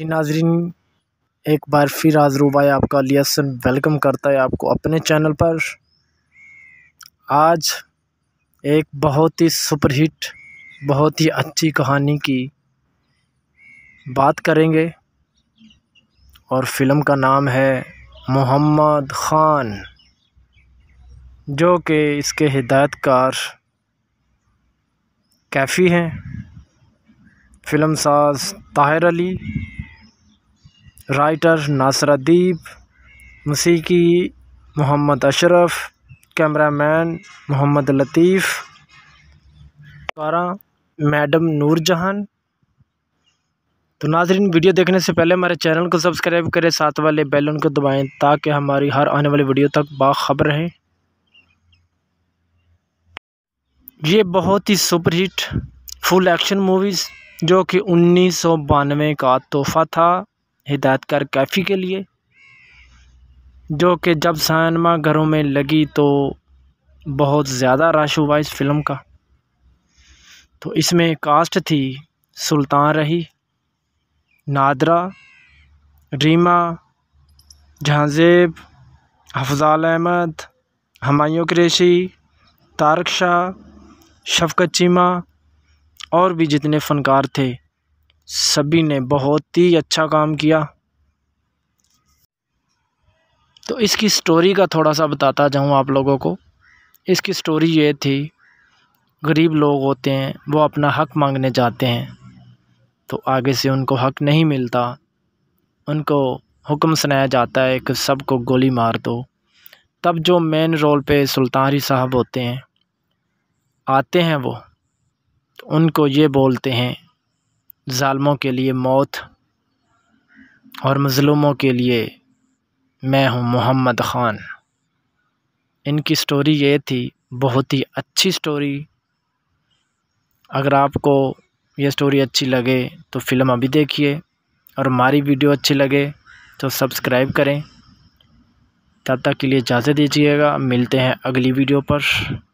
जी नाजरीन एक बार फिर आज रूबाई आपका लियासन वेलकम करता है आपको अपने चैनल पर आज एक बहुत ही सुपरहिट बहुत ही अच्छी कहानी की बात करेंगे और फिल्म का नाम है मोहम्मद ख़ान जो कि इसके हिदायतकार कैफ़ी हैं फिल्म साज ताहिर अली राइटर नासर अदीब मसी मोहम्मद अशरफ कैमरामैन मोहम्मद लतीफ़ कारा मैडम नूर जहान तो नाजरीन वीडियो देखने से पहले हमारे चैनल को सब्सक्राइब करें साथ वाले बेलन को दबाएं ताकि हमारी हर आने वाली वीडियो तक बाखबर रहें ये बहुत ही सुपरहिट फुल एक्शन मूवीज़ जो कि उन्नीस सौ बानवे का तोहफ़ा था हिदायतकार कैफ़ी के लिए जो कि जब सैनमा घरों में लगी तो बहुत ज़्यादा रश हुआ इस फ़िल्म का तो इसमें कास्ट थी सुल्तान रही नादरा रीमा जहाँजेब हफजाल अहमद हमायों क्रेशी तारक शाह शफकत चीमा और भी जितने फ़नकार थे सभी ने बहुत ही अच्छा काम किया तो इसकी स्टोरी का थोड़ा सा बताता जाऊँ आप लोगों को इसकी स्टोरी ये थी गरीब लोग होते हैं वो अपना हक मांगने जाते हैं तो आगे से उनको हक नहीं मिलता उनको हुक्म सुनाया जाता है कि सबको गोली मार दो तब जो मेन रोल पे सुल्तानी साहब होते हैं आते हैं वो तो उनको ये बोलते हैं ालमों के लिए मौत और मज़लूमों के लिए मैं हूँ मोहम्मद ख़ान इनकी स्टोरी ये थी बहुत ही अच्छी स्टोरी अगर आपको ये स्टोरी अच्छी लगे तो फ़िल्म अभी देखिए और हमारी वीडियो अच्छी लगे तो सब्सक्राइब करें तब तक के लिए इजाज़त दीजिएगा मिलते हैं अगली वीडियो पर